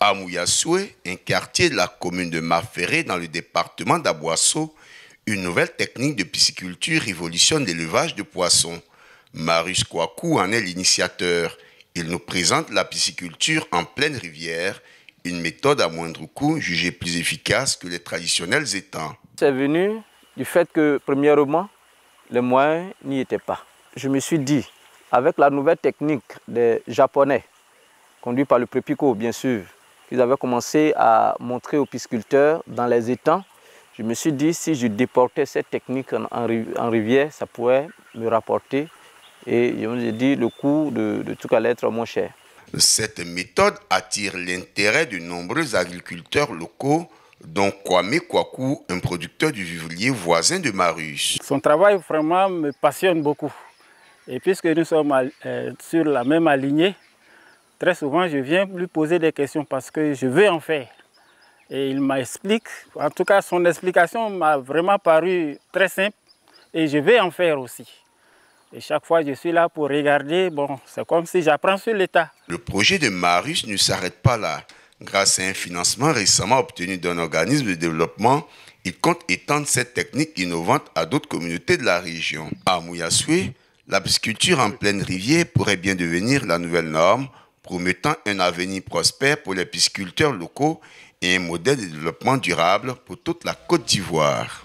à Mouyasoué, un quartier de la commune de Maféré dans le département d'Aboisseau, une nouvelle technique de pisciculture révolutionne l'élevage de poissons. Marius Kouakou en est l'initiateur. Il nous présente la pisciculture en pleine rivière, une méthode à moindre coût jugée plus efficace que les traditionnels étangs. C'est venu du fait que, premièrement, les moyens n'y étaient pas. Je me suis dit, avec la nouvelle technique des Japonais, conduite par le Prépico, bien sûr, ils avaient commencé à montrer aux pisciculteurs dans les étangs, je me suis dit si je déportais cette technique en, rivière, ça pourrait me rapporter. Et je me dit le coût de, tout allait être moins cher. Cette méthode attire l'intérêt de nombreux agriculteurs locaux, dont Kwame Kwaku, un producteur du vivrier voisin de Marus. Son travail vraiment me passionne beaucoup. Et puisque nous sommes euh, sur la même alignée, Très souvent, je viens lui poser des questions parce que je veux en faire. Et il m'explique, en tout cas son explication m'a vraiment paru très simple et je vais en faire aussi. Et chaque fois, je suis là pour regarder, bon, c'est comme si j'apprends sur l'État. Le projet de Marius ne s'arrête pas là. Grâce à un financement récemment obtenu d'un organisme de développement, il compte étendre cette technique innovante à d'autres communautés de la région. À Mouyasoué, la en pleine rivière pourrait bien devenir la nouvelle norme promettant un avenir prospère pour les pisciculteurs locaux et un modèle de développement durable pour toute la Côte d'Ivoire.